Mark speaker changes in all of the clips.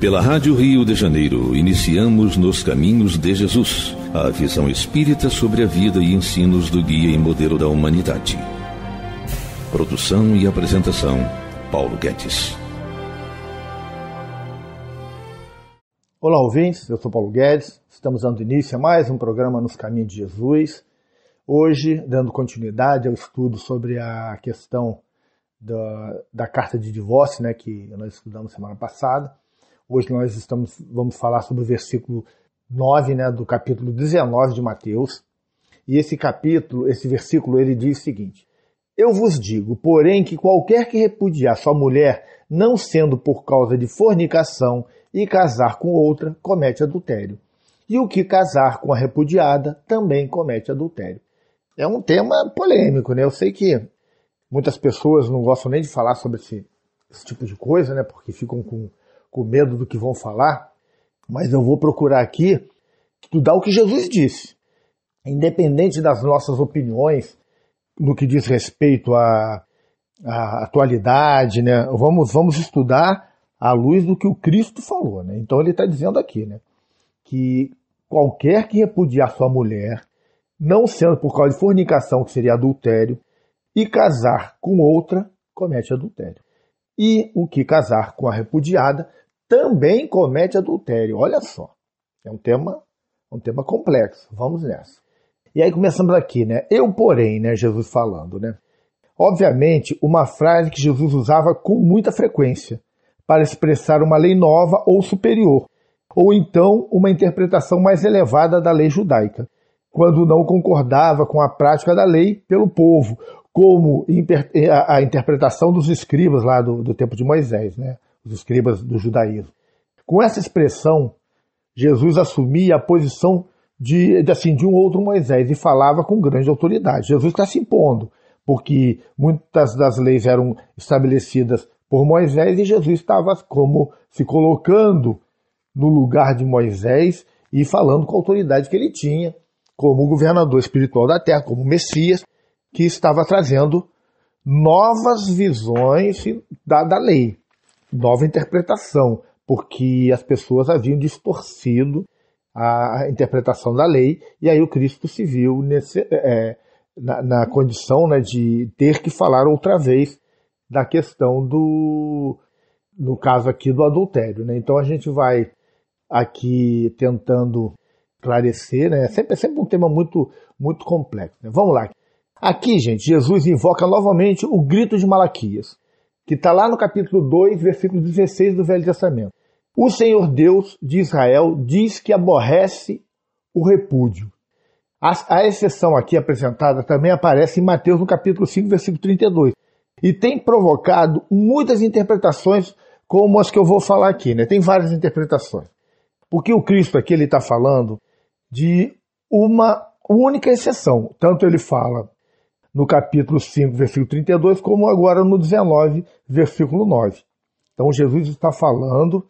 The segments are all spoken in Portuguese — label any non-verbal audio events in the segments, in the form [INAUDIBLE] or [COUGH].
Speaker 1: Pela Rádio Rio de Janeiro, iniciamos Nos Caminhos de Jesus, a visão espírita sobre a vida e ensinos do guia e modelo da humanidade. Produção e apresentação, Paulo Guedes. Olá, ouvintes. Eu sou Paulo Guedes. Estamos dando início a mais um programa Nos Caminhos de Jesus. Hoje, dando continuidade ao estudo sobre a questão da, da carta de divórcio, né, que nós estudamos semana passada. Hoje nós estamos, vamos falar sobre o versículo 9 né, do capítulo 19 de Mateus. E esse capítulo, esse versículo, ele diz o seguinte: Eu vos digo, porém, que qualquer que repudiar sua mulher, não sendo por causa de fornicação, e casar com outra, comete adultério. E o que casar com a repudiada também comete adultério. É um tema polêmico, né? Eu sei que muitas pessoas não gostam nem de falar sobre esse, esse tipo de coisa, né? Porque ficam com com medo do que vão falar, mas eu vou procurar aqui estudar o que Jesus disse. Independente das nossas opiniões no que diz respeito à, à atualidade, né? vamos, vamos estudar à luz do que o Cristo falou. Né? Então ele está dizendo aqui né? que qualquer que repudiar sua mulher, não sendo por causa de fornicação, que seria adultério, e casar com outra, comete adultério. E o que casar com a repudiada também comete adultério. Olha só, é um tema, um tema complexo. Vamos nessa. E aí começamos aqui, né? Eu, porém, né? Jesus falando, né? Obviamente, uma frase que Jesus usava com muita frequência para expressar uma lei nova ou superior, ou então uma interpretação mais elevada da lei judaica, quando não concordava com a prática da lei pelo povo, como a interpretação dos escribas lá do, do tempo de Moisés, né? os escribas do judaísmo. Com essa expressão, Jesus assumia a posição de, assim, de um outro Moisés e falava com grande autoridade. Jesus está se impondo, porque muitas das leis eram estabelecidas por Moisés e Jesus estava como se colocando no lugar de Moisés e falando com a autoridade que ele tinha, como governador espiritual da terra, como Messias, que estava trazendo novas visões da, da lei nova interpretação, porque as pessoas haviam distorcido a interpretação da lei, e aí o Cristo se viu nesse, é, na, na, condição né, de ter que falar outra vez da questão do, no caso aqui, do adultério. Né? Então a gente vai aqui tentando esclarecer, né? É sempre, é sempre um tema muito, muito complexo. Né? Vamos lá. Aqui, gente, Jesus invoca novamente o grito de Malaquias que está lá no capítulo 2, versículo 16 do Velho Testamento. O Senhor Deus de Israel diz que aborrece o repúdio. A, a exceção aqui apresentada também aparece em Mateus, no capítulo 5, versículo 32. E tem provocado muitas interpretações, como as que eu vou falar aqui. Né? Tem várias interpretações. Porque o Cristo aqui está falando de uma única exceção. Tanto ele fala no capítulo 5, versículo 32, como agora no 19, versículo 9. Então Jesus está falando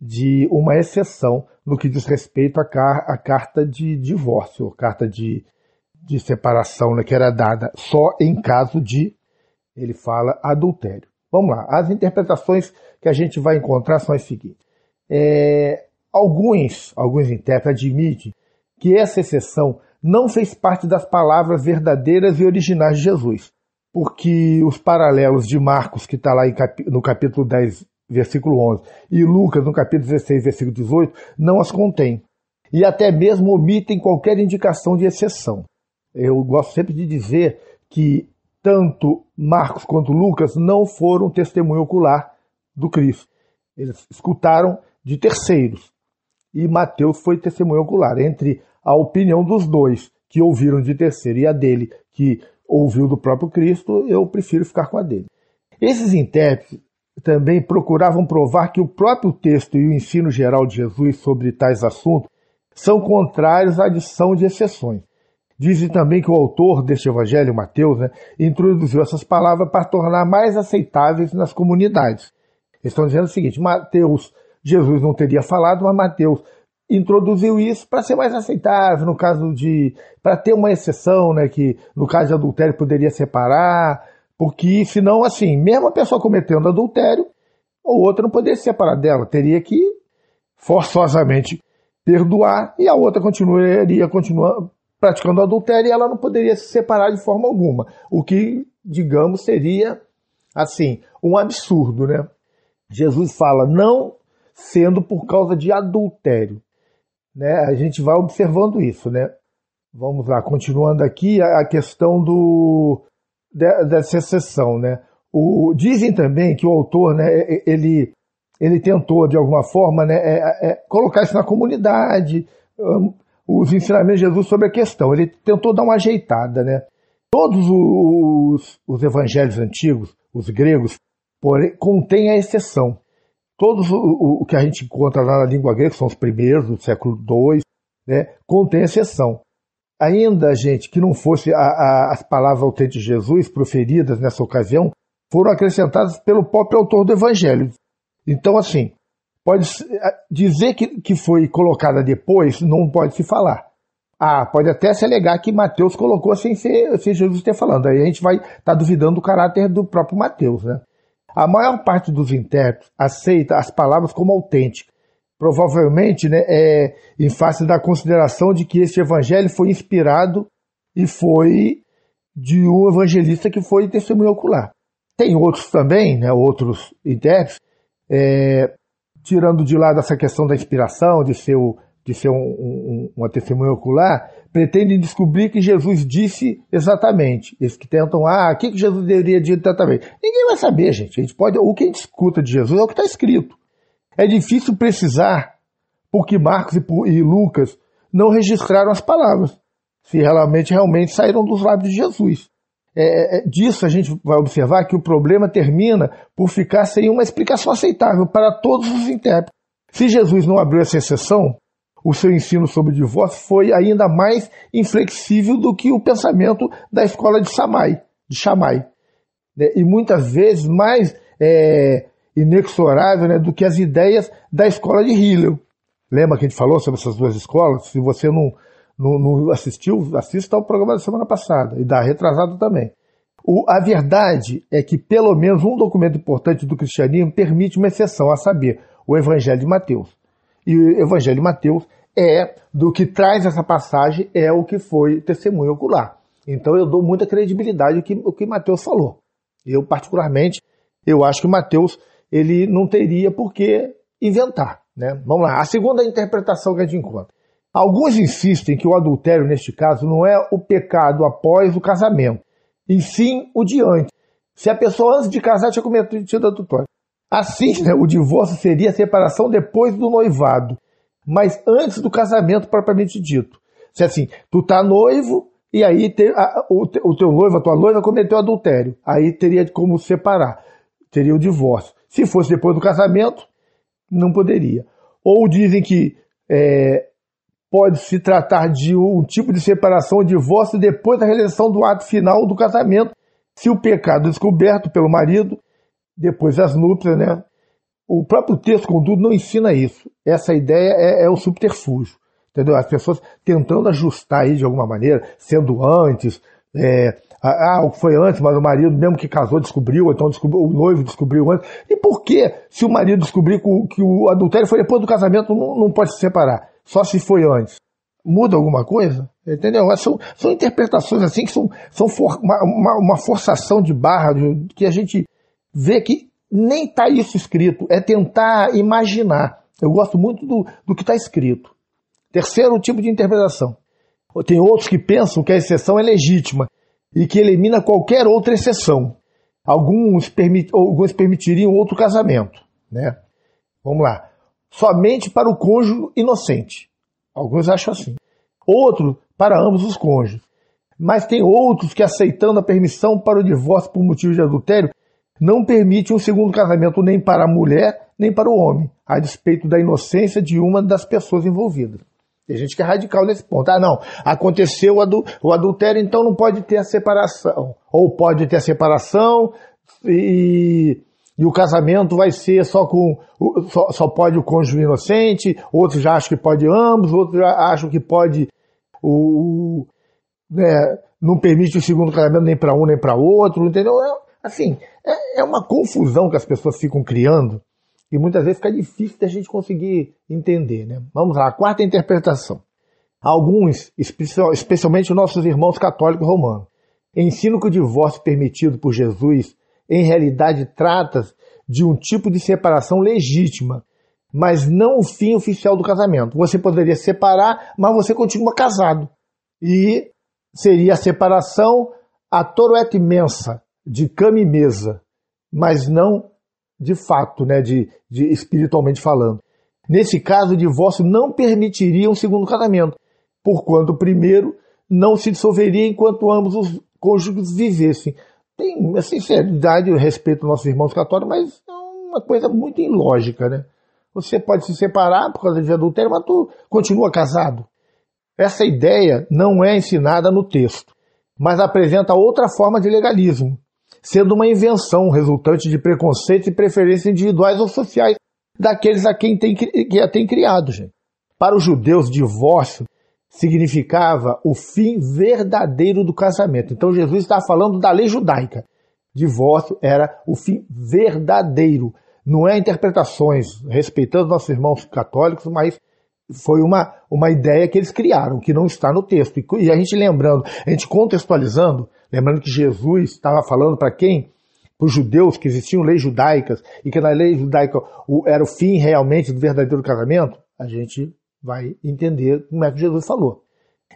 Speaker 1: de uma exceção no que diz respeito à, car a carta de divórcio, carta de, de separação, né, que era dada só em caso de, ele fala, adultério. Vamos lá, as interpretações que a gente vai encontrar são as seguintes. É, alguns, alguns intérpretes admitem que essa exceção não fez parte das palavras verdadeiras e originais de Jesus, porque os paralelos de Marcos, que está lá no capítulo 10, versículo 11, e Lucas, no capítulo 16, versículo 18, não as contém, e até mesmo omitem qualquer indicação de exceção. Eu gosto sempre de dizer que tanto Marcos quanto Lucas não foram testemunho ocular do Cristo. Eles escutaram de terceiros. E Mateus foi testemunho ocular. Entre a opinião dos dois que ouviram de terceiro e a dele que ouviu do próprio Cristo, eu prefiro ficar com a dele. Esses intérpretes também procuravam provar que o próprio texto e o ensino geral de Jesus sobre tais assuntos são contrários à adição de exceções. Dizem também que o autor deste evangelho, Mateus, né, introduziu essas palavras para tornar mais aceitáveis nas comunidades. Eles estão dizendo o seguinte: Mateus, Jesus não teria falado, mas Mateus introduziu isso para ser mais aceitável no caso de para ter uma exceção, né, que no caso de adultério poderia separar, porque senão assim, mesmo a pessoa cometendo adultério, o outro não poderia se separar dela, teria que forçosamente perdoar e a outra continuaria continuar praticando adultério e ela não poderia se separar de forma alguma, o que, digamos, seria assim, um absurdo, né? Jesus fala: "Não sendo por causa de adultério né? A gente vai observando isso, né? Vamos lá, continuando aqui a questão do dessa exceção, né? O, dizem também que o autor, né, ele, ele tentou, de alguma forma, né, é, é, colocar isso na comunidade, um, os ensinamentos de Jesus sobre a questão. Ele tentou dar uma ajeitada. Né? Todos os, os evangelhos antigos, os gregos, porém, contêm a exceção. Todos o, o que a gente encontra lá na língua grega, que são os primeiros do século II, né, contém exceção. Ainda, gente, que não fosse a, a, as palavras autênticas de Jesus proferidas nessa ocasião, foram acrescentadas pelo próprio autor do Evangelho. Então, assim, pode eh, dizer que, que foi colocada depois, não pode se falar. Ah, pode até se alegar que Mateus colocou sem, ser, sem Jesus ter falando. Aí a gente vai estar tá duvidando do caráter do próprio Mateus, né? A maior parte dos intérpretes aceita as palavras como autênticas, provavelmente né, é, em face da consideração de que este evangelho foi inspirado e foi de um evangelista que foi testemunho ocular. Tem outros também, né, outros intérpretes, é, tirando de lado essa questão da inspiração, de ser, o, de ser um, um, uma testemunha ocular, pretendem descobrir que Jesus disse exatamente. Esses que tentam, ah, o que, que Jesus deveria dizer exatamente? Ninguém vai saber, gente. A gente pode, o que a gente escuta de Jesus é o que está escrito. É difícil precisar, porque Marcos e Lucas não registraram as palavras, se realmente, realmente saíram dos lábios de Jesus. É, é, disso a gente vai observar que o problema termina por ficar sem uma explicação aceitável para todos os intérpretes. Se Jesus não abriu essa exceção, o seu ensino sobre o divórcio foi ainda mais inflexível do que o pensamento da escola de Samai, de Chamai, né? e muitas vezes mais é, inexorável né, do que as ideias da escola de Hillel. Lembra que a gente falou sobre essas duas escolas? Se você não, não, não assistiu, assista ao programa da semana passada e da retrasado também. O, a verdade é que pelo menos um documento importante do cristianismo permite uma exceção, a saber, o Evangelho de Mateus. E o Evangelho de Mateus é do que traz essa passagem, é o que foi testemunho ocular. Então eu dou muita credibilidade ao que, ao que Mateus falou. Eu, particularmente, eu acho que Mateus ele não teria por que inventar. Né? Vamos lá, a segunda interpretação que a gente encontra. Alguns insistem que o adultério, neste caso, não é o pecado após o casamento, e sim o de antes. Se a pessoa antes de casar tinha cometido adultério. Assim, né, o divórcio seria a separação depois do noivado, mas antes do casamento propriamente dito. Se assim, tu tá noivo e aí te, a, o, o, teu noivo, a tua noiva cometeu adultério, aí teria como separar, teria o divórcio. Se fosse depois do casamento, não poderia. Ou dizem que é, pode se tratar de um tipo de separação ou divórcio depois da realização do ato final do casamento, se o pecado descoberto pelo marido depois as núpcias, né? O próprio texto, contudo, não ensina isso. Essa ideia é, é subterfúgio, entendeu? As pessoas tentando ajustar aí de alguma maneira, sendo antes, é, ah, o que foi antes, mas o marido, mesmo que casou, descobriu, então descobriu, o noivo descobriu antes. E por que, se o marido descobrir que o, que o adultério foi depois do casamento, não, não, pode se separar? Só se foi antes. Muda alguma coisa? Entendeu? são, são interpretações assim que são, são for, uma, uma, forçação de barra de, que a gente ver que nem está isso escrito, é tentar imaginar. Eu gosto muito do, do que está escrito. Terceiro tipo de interpretação. Tem outros que pensam que a exceção é legítima e que elimina qualquer outra exceção. Alguns, permit, alguns permitiriam outro casamento. Né? Vamos lá. Somente para o cônjuge inocente. Alguns acham assim. Outro para ambos os cônjuges. Mas tem outros que, aceitando a permissão para o divórcio por motivo de adultério, não permite um segundo casamento nem para a mulher, nem para o homem, a despeito da inocência de uma das pessoas envolvidas. Tem gente que é radical nesse ponto. Ah, não, aconteceu o adultério, então não pode ter a separação. Ou pode ter a separação e, e o casamento vai ser só com. Só, só, pode o cônjuge inocente, outros já acham que pode ambos, outros já acham que pode o. o né, não permite o segundo casamento nem para um nem para outro, entendeu? É, Assim, é, é uma confusão que as pessoas ficam criando e muitas vezes fica difícil da gente conseguir entender, né? Vamos lá, a quarta interpretação. Alguns, especialmente nossos irmãos católicos romanos, ensinam que o divórcio permitido por Jesus em realidade trata de um tipo de separação legítima, mas não o fim oficial do casamento. Você poderia separar, mas você continua casado. E seria a separação a toro et mensa, de cama e mesa, mas não de fato, né, de, de espiritualmente falando. Nesse caso, o divórcio não permitiria um segundo casamento, porquanto o primeiro não se dissolveria enquanto ambos os cônjuges vivessem. Tem a é sinceridade e respeito aos nossos irmãos católicos, mas é uma coisa muito ilógica, né? Você pode se separar por causa de adultério, mas tu continua casado. Essa ideia não é ensinada no texto, mas apresenta outra forma de legalismo, sendo uma invenção resultante de preconceito e preferências individuais ou sociais daqueles a quem tem, que a tem criado. Gente. Para os judeus, divórcio significava o fim verdadeiro do casamento. Então Jesus está falando da lei judaica. Divórcio era o fim verdadeiro. Não é interpretações, respeitando nossos irmãos católicos, mas foi uma, uma ideia que eles criaram, que não está no texto. E a gente lembrando, a gente contextualizando, Lembrando que Jesus estava falando para quem? Para os judeus que existiam leis judaicas e que na lei judaica o, era o fim realmente do verdadeiro casamento, a gente vai entender como é que Jesus falou.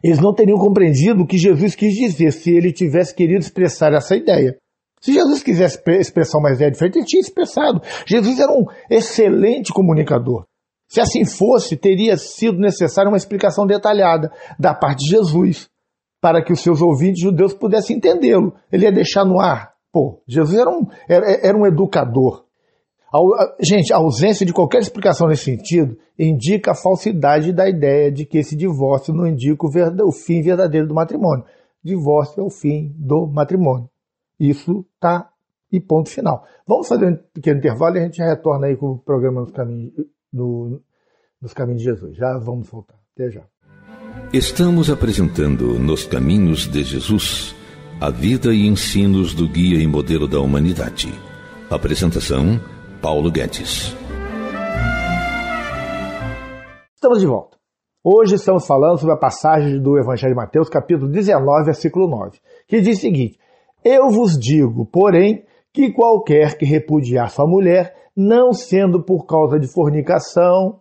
Speaker 1: Eles não teriam compreendido o que Jesus quis dizer se ele tivesse querido expressar essa ideia. Se Jesus quisesse expressar uma ideia diferente, ele tinha expressado. Jesus era um excelente comunicador. Se assim fosse, teria sido necessária uma explicação detalhada da parte de Jesus para que os seus ouvintes judeus pudessem entendê-lo. Ele ia deixar no ar. Pô, Jesus era um, era, era um educador. A, a, gente, a ausência de qualquer explicação nesse sentido indica a falsidade da ideia de que esse divórcio não indica o, verda, o fim verdadeiro do matrimônio. Divórcio é o fim do matrimônio. Isso tá e ponto final. Vamos fazer um pequeno intervalo e a gente já retorna aí com o programa nos caminhos, no, nos caminhos de Jesus. Já vamos voltar. Até já. Estamos apresentando nos caminhos de Jesus a vida e ensinos do guia e modelo da humanidade. Apresentação Paulo Guedes. Estamos de volta. Hoje estamos falando sobre a passagem do Evangelho de Mateus, capítulo 19, versículo 9, que diz o seguinte: Eu vos digo, porém, que qualquer que repudiar sua mulher, não sendo por causa de fornicação,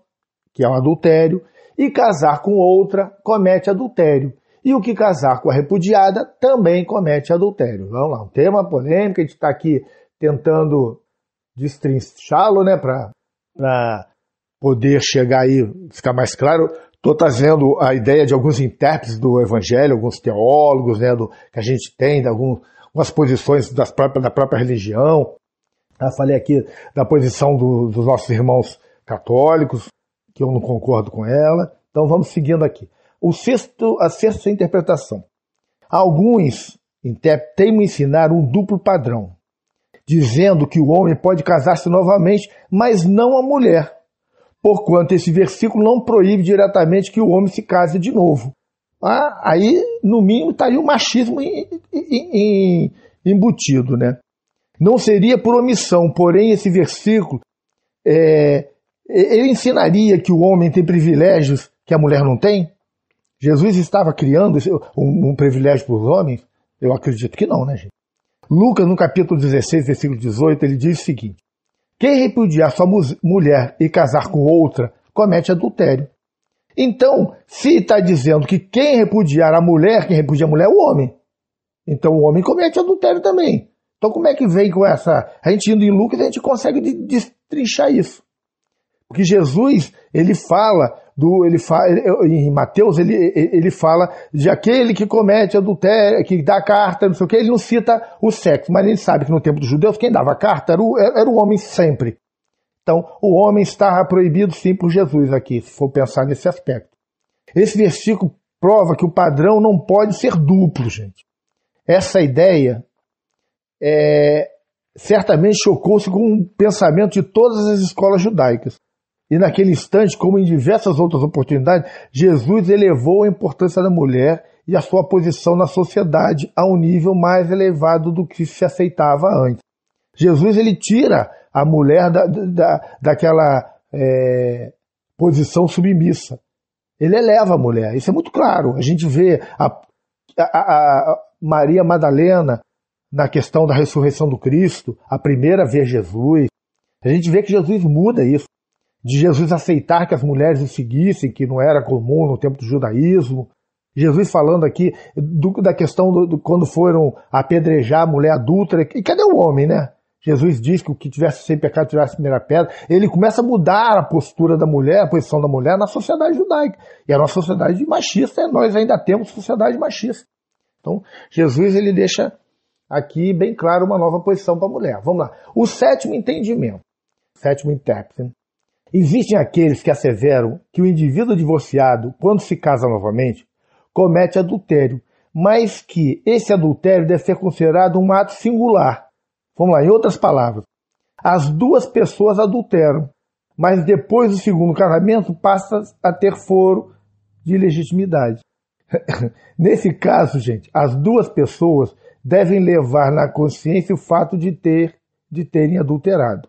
Speaker 1: que é o um adultério, e casar com outra comete adultério. E o que casar com a repudiada também comete adultério. Vamos lá, um tema polêmico, a gente está aqui tentando destrinchá-lo, né, para poder chegar aí, ficar mais claro. Estou trazendo a ideia de alguns intérpretes do Evangelho, alguns teólogos, né, do, que a gente tem, de algum, algumas posições das próprias, da própria religião. Eu falei aqui da posição do, dos nossos irmãos católicos, que eu não concordo com ela. Então vamos seguindo aqui. O sexto, a sexta interpretação. Alguns temo ensinar um duplo padrão, dizendo que o homem pode casar-se novamente, mas não a mulher, porquanto esse versículo não proíbe diretamente que o homem se case de novo. Ah, aí, no mínimo, estaria tá o machismo em, em, em, embutido, né? Não seria por omissão, porém, esse versículo é, ele ensinaria que o homem tem privilégios que a mulher não tem? Jesus estava criando um, privilégio para os homens? Eu acredito que não, né, gente? Lucas, no capítulo 16, versículo 18, ele diz o seguinte: Quem repudiar sua mulher e casar com outra, comete adultério. Então, se está dizendo que quem repudiar a mulher, quem repudia a mulher é o homem. Então o homem comete adultério também. Então como é que vem com essa. A gente indo em Lucas, a gente consegue destrinchar isso. Porque Jesus, ele fala do ele fala, em Mateus, ele, ele fala de aquele que comete adultério, que dá carta, não sei o que, ele não cita o sexo, mas ele sabe que no tempo dos judeus quem dava carta era o, era o homem sempre. Então, o homem estava proibido sim por Jesus aqui, se for pensar nesse aspecto. Esse versículo prova que o padrão não pode ser duplo, gente. Essa ideia é, certamente chocou-se com o pensamento de todas as escolas judaicas. E naquele instante, como em diversas outras oportunidades, Jesus elevou a importância da mulher e a sua posição na sociedade a um nível mais elevado do que se aceitava antes. Jesus ele tira a mulher da, da, daquela é, posição submissa. Ele eleva a mulher, isso é muito claro. A gente vê a, a, a Maria Madalena na questão da ressurreição do Cristo, a primeira a ver Jesus. A gente vê que Jesus muda isso de Jesus aceitar que as mulheres o seguissem, que não era comum no tempo do judaísmo. Jesus falando aqui do, da questão do, do, quando foram apedrejar a mulher adulta, e cadê o homem, né? Jesus diz que o que tivesse sem pecado tivesse a primeira pedra. Ele começa a mudar a postura da mulher, a posição da mulher na sociedade judaica. E era uma sociedade machista, e é, nós ainda temos sociedade machista. Então, Jesus ele deixa aqui bem claro uma nova posição para a mulher. Vamos lá. O sétimo entendimento, sétimo intérprete, Existem aqueles que asseveram que o indivíduo divorciado, quando se casa novamente, comete adultério, mas que esse adultério deve ser considerado um ato singular. Vamos lá, em outras palavras, as duas pessoas adulteram, mas depois do segundo casamento passa a ter foro de legitimidade. [LAUGHS] Nesse caso, gente, as duas pessoas devem levar na consciência o fato de ter de terem adulterado.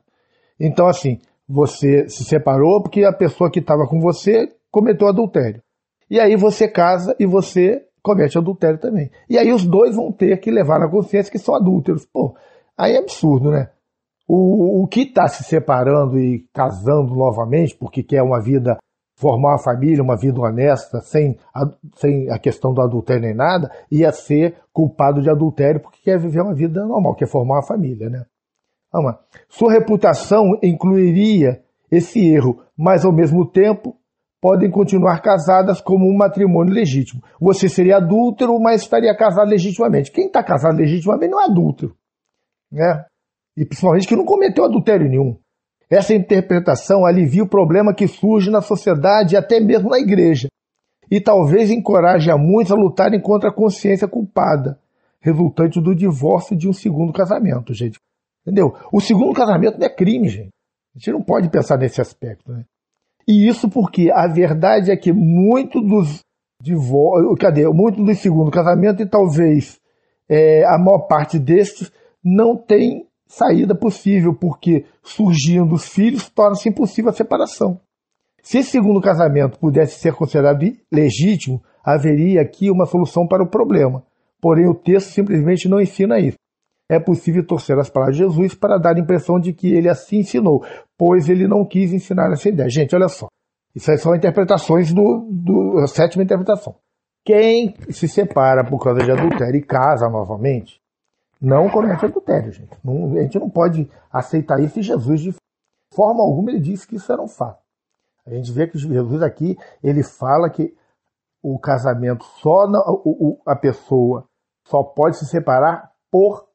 Speaker 1: Então, assim, você se separou porque a pessoa que estava com você cometeu adultério. E aí você casa e você comete adultério também. E aí os dois vão ter que levar na consciência que são adúlteros. Pô, aí é absurdo, né? O, o que está se separando e casando novamente porque quer uma vida, formar uma família, uma vida honesta, sem a, sem a questão do adultério nem nada, ia ser culpado de adultério porque quer viver uma vida normal, quer formar uma família, né? Sua reputação incluiria esse erro, mas ao mesmo tempo podem continuar casadas como um matrimônio legítimo. Você seria adúltero, mas estaria casado legitimamente. Quem está casado legitimamente não é adúltero, né? E principalmente que não cometeu adultério nenhum. Essa interpretação alivia o problema que surge na sociedade e até mesmo na igreja, e talvez encoraje a muitos a lutarem contra a consciência culpada, resultante do divórcio de um segundo casamento, gente. Entendeu? O segundo casamento não é crime, gente. A gente não pode pensar nesse aspecto, né? E isso porque a verdade é que muito dos divórcios, cadê? Muito dos segundo casamento e talvez é, a maior parte destes não tem saída possível, porque surgindo os filhos torna-se impossível a separação. Se esse segundo casamento pudesse ser considerado legítimo, haveria aqui uma solução para o problema. Porém, o texto simplesmente não ensina isso é possível torcer as palavras de Jesus para dar a impressão de que ele assim ensinou, pois ele não quis ensinar essa ideia. Gente, olha só. Isso aí são interpretações do, do a sétima interpretação. Quem se separa por causa de adultério e casa novamente, não comete adultério, gente. Não, a gente não pode aceitar isso e Jesus, de forma alguma, ele disse que isso era um fato. A gente vê que Jesus aqui, ele fala que o casamento só, a pessoa só pode se separar por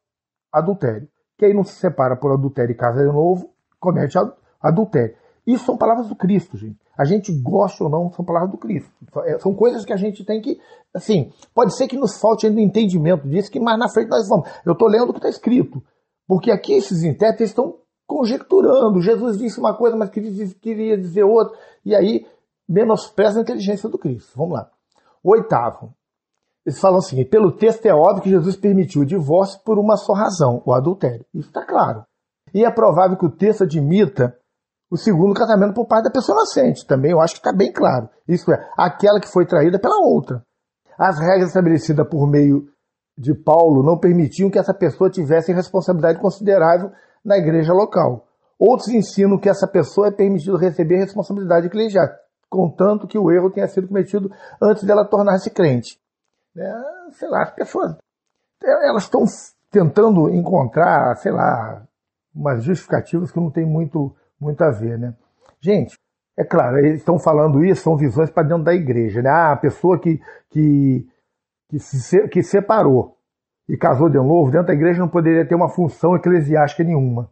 Speaker 1: adultério. Quem não se separa por adultério e casa de novo, comete adultério. Isso são palavras do Cristo, gente. A gente gosta ou não, são palavras do Cristo. É, são coisas que a gente tem que. Assim, pode ser que nos falte ainda o entendimento disso, que mais na frente nós vamos. Eu estou lendo o que está escrito. Porque aqui esses intérpretes estão conjecturando. Jesus disse uma coisa, mas queria dizer outra. E aí menospreza a inteligência do Cristo. Vamos lá. Oitavo, eles falam o seguinte: pelo texto é óbvio que Jesus permitiu o divórcio por uma só razão, o adultério. Isso está claro. E é provável que o texto admita o segundo casamento por parte da pessoa nascente. Também eu acho que está bem claro. Isso é, aquela que foi traída pela outra. As regras estabelecidas por meio de Paulo não permitiam que essa pessoa tivesse responsabilidade considerável na igreja local. Outros ensinam que essa pessoa é permitido receber responsabilidade eclesiástica, contanto que o erro tenha sido cometido antes dela tornar-se crente né, sei lá, as pessoas é, elas estão tentando encontrar, sei lá, umas justificativas que não tem muito, muito a ver, né? Gente, é claro, eles estão falando isso, são visões para dentro da igreja, né? Ah, a pessoa que, que, que, se, que separou e casou de novo dentro da igreja não poderia ter uma função eclesiástica nenhuma,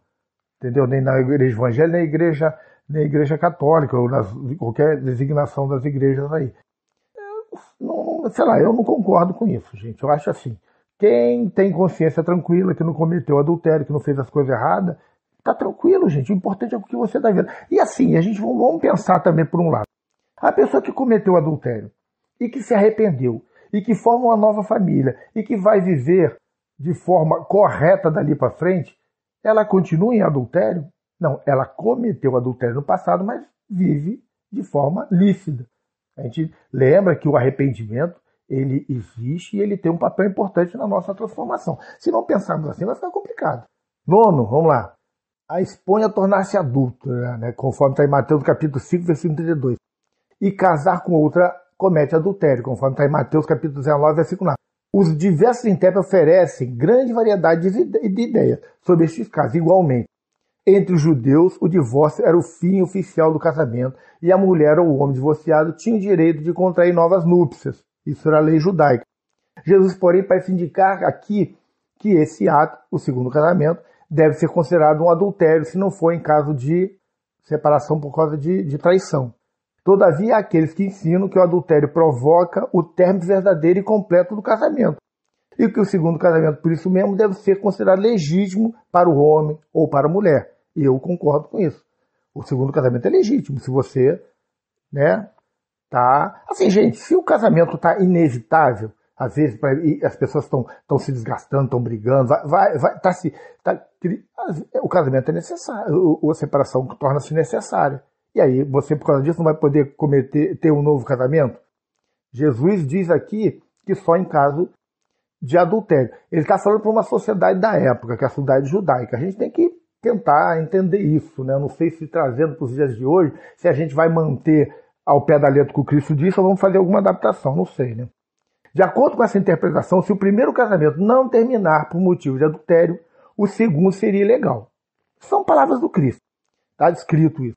Speaker 1: entendeu? Nem na igreja evangélica, nem na igreja, nem na igreja católica, ou nas, qualquer designação das igrejas aí não, sei lá, eu não concordo com isso, gente. Eu acho assim, quem tem consciência tranquila, que não cometeu adultério, que não fez as coisas erradas, tá tranquilo, gente. O importante é o que você está vendo. E assim, a gente vamos pensar também por um lado. A pessoa que cometeu adultério e que se arrependeu e que forma uma nova família e que vai viver de forma correta dali para frente, ela continua em adultério? Não, ela cometeu adultério no passado, mas vive de forma lícita. A gente lembra que o arrependimento ele existe e ele tem um papel importante na nossa transformação. Se não pensarmos assim, vai ficar complicado. Nono, vamos lá. A exponha tornar-se adulto, né? conforme está em Mateus capítulo 5, versículo 32. E casar com outra comete adultério, conforme está em Mateus capítulo 19, versículo 9. Os diversos intérpretes oferecem grande variedade de ideias sobre estes casos, igualmente. Entre os judeus, o divórcio era o fim oficial do casamento e a mulher ou o homem divorciado tinha o direito de contrair novas núpcias. Isso era a lei judaica. Jesus, porém, parece indicar aqui que esse ato, o segundo casamento, deve ser considerado um adultério se não for em caso de separação por causa de, de traição. Todavia, há aqueles que ensinam que o adultério provoca o término verdadeiro e completo do casamento, e que o segundo casamento, por isso mesmo, deve ser considerado legítimo para o homem ou para a mulher. E eu concordo com isso. O segundo casamento é legítimo, se você, né, tá... Assim, gente, se o casamento tá inevitável, às vezes pra, as pessoas estão se desgastando, estão brigando, vai, vai, vai, tá se... Tá, o casamento é necessário, ou a separação torna-se necessária. E aí, você por causa disso não vai poder cometer, ter um novo casamento? Jesus diz aqui que só em caso de adultério. Ele está falando para uma sociedade da época, que é a sociedade judaica. A gente tem que tentar entender isso, né? Eu não sei se trazendo para os dias de hoje, se a gente vai manter ao pé da letra que o Cristo disse ou vamos fazer alguma adaptação, não sei, né? De acordo com essa interpretação, se o primeiro casamento não terminar por motivo de adultério, o segundo seria ilegal. São palavras do Cristo, está descrito isso.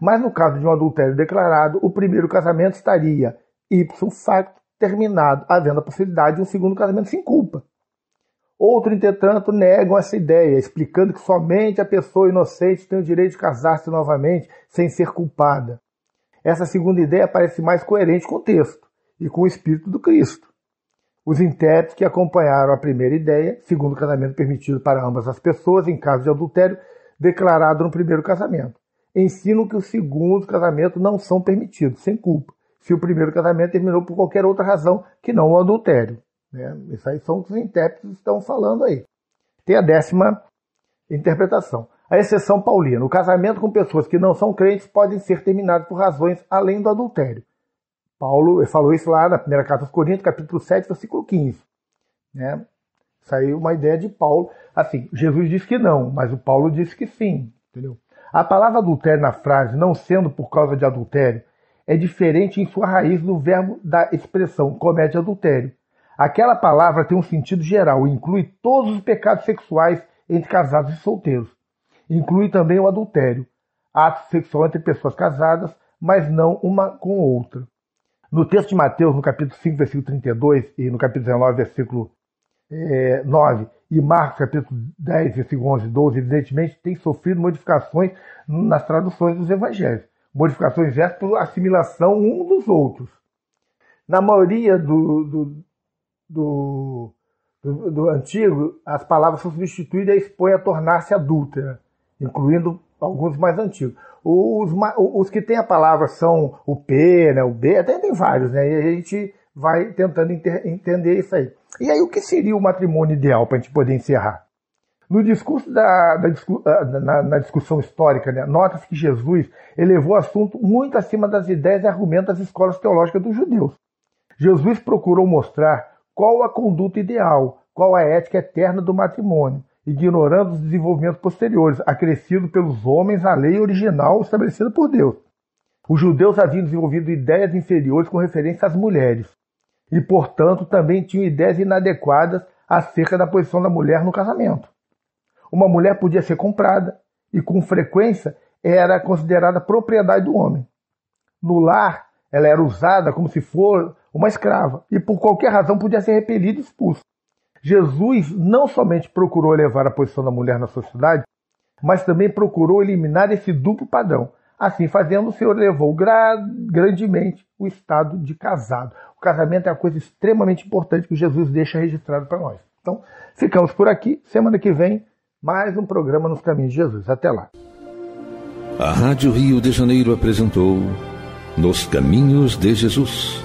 Speaker 1: Mas no caso de um adultério declarado, o primeiro casamento estaria ipso facto terminado, havendo a possibilidade de um segundo casamento sem culpa. Outro entretanto, negam essa ideia, explicando que somente a pessoa inocente tem o direito de casar-se novamente sem ser culpada. Essa segunda ideia parece mais coerente com o texto e com o espírito do Cristo. Os intérpretes que acompanharam a primeira ideia, segundo o casamento permitido para ambas as pessoas em caso de adultério declarado no primeiro casamento, ensinam que os segundos casamentos não são permitidos, sem culpa, se o primeiro casamento terminou por qualquer outra razão que não o adultério. Né? Isso aí são os intérpretes que estão falando aí. Tem a décima interpretação. A exceção paulina. O casamento com pessoas que não são crentes podem ser terminado por razões além do adultério. Paulo falou isso lá na primeira carta aos Coríntios, capítulo 7, versículo 15. Né? Saiu uma ideia de Paulo. Assim, Jesus disse que não, mas o Paulo disse que sim. Entendeu? A palavra adultério na frase, não sendo por causa de adultério, é diferente em sua raiz do verbo da expressão comete adultério, Aquela palavra tem um sentido geral, inclui todos os pecados sexuais entre casados e solteiros. Inclui também o adultério, ato sexual entre pessoas casadas, mas não uma com outra. No texto de Mateus, no capítulo 5, versículo 32, e no capítulo 19, versículo é, eh, 9, e Marcos, capítulo 10, versículo 11 e 12, evidentemente tem sofrido modificações nas traduções dos evangelhos. Modificações essas por assimilação um dos outros. Na maioria do, do, do, do, do antigo, as palavras são substituídas e expõe a tornar-se adúltera, incluindo alguns mais antigos. Os, os que têm a palavra são o P, né, o B, até tem vários, né? E a gente vai tentando inter, entender isso aí. E aí, o que seria o matrimônio ideal para a gente poder encerrar? No discurso da, da ah, na, na, discussão histórica, né, nota-se que Jesus elevou o assunto muito acima das ideias e argumentos das escolas teológicas dos judeus. Jesus procurou mostrar qual a conduta ideal, qual a ética eterna do matrimônio, ignorando os desenvolvimentos posteriores, acrescidos pelos homens à lei original estabelecida por Deus. Os judeus haviam desenvolvido ideias inferiores com referência às mulheres, e, portanto, também tinham ideias inadequadas acerca da posição da mulher no casamento. Uma mulher podia ser comprada e, com frequência, era considerada propriedade do homem. No lar, ela era usada como se for uma escrava, e por qualquer razão podia ser repelido e expulso. Jesus não somente procurou elevar a posição da mulher na sociedade, mas também procurou eliminar esse duplo padrão. Assim fazendo, o Senhor elevou grandemente o estado de casado. O casamento é uma coisa extremamente importante que Jesus deixa registrado para nós. Então, ficamos por aqui. Semana que vem, mais um programa Nos Caminhos de Jesus. Até lá. A Rádio Rio de Janeiro apresentou Nos Caminhos de Jesus